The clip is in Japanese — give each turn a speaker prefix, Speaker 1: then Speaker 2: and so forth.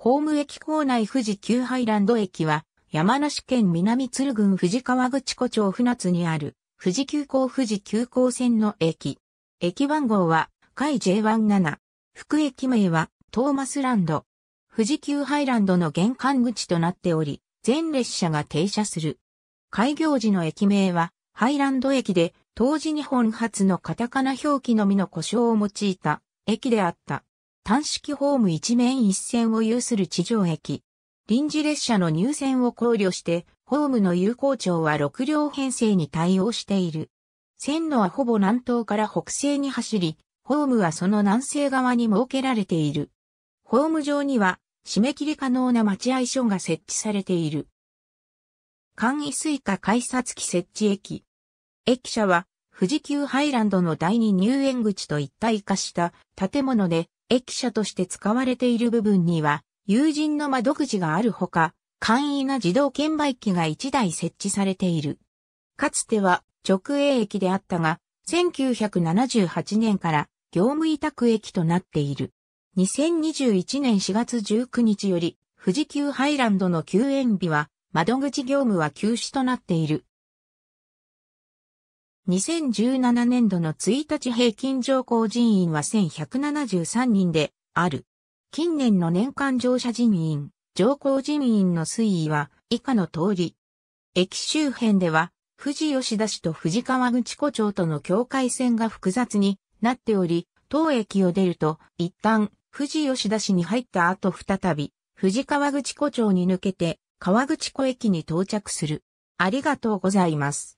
Speaker 1: ホーム駅構内富士急ハイランド駅は、山梨県南鶴郡富士川口湖町船津にある、富士急行富士急行線の駅。駅番号は、海 J17。副駅名は、トーマスランド。富士急ハイランドの玄関口となっており、全列車が停車する。開業時の駅名は、ハイランド駅で、当時日本初のカタカナ表記のみの故障を用いた駅であった。単式ホーム一面一線を有する地上駅。臨時列車の入線を考慮して、ホームの有効長は6両編成に対応している。線路はほぼ南東から北西に走り、ホームはその南西側に設けられている。ホーム上には、締め切り可能な待合所が設置されている。簡易スイカ改札機設置駅。駅舎は富士急ハイランドの第二入園口と一体化した建物で駅舎として使われている部分には友人の窓口があるほか、簡易な自動券売機が1台設置されている。かつては直営駅であったが、1978年から業務委託駅となっている。2021年4月19日より、富士急ハイランドの休園日は、窓口業務は休止となっている。2017年度の1日平均乗降人員は1173人である。近年の年間乗車人員、乗降人員の推移は以下の通り。駅周辺では、富士吉田市と富士川口湖町との境界線が複雑になっており、当駅を出ると、一旦、富士吉田市に入った後再び、富士川口湖町に抜けて、川口湖駅に到着する。あ
Speaker 2: りがとうございます。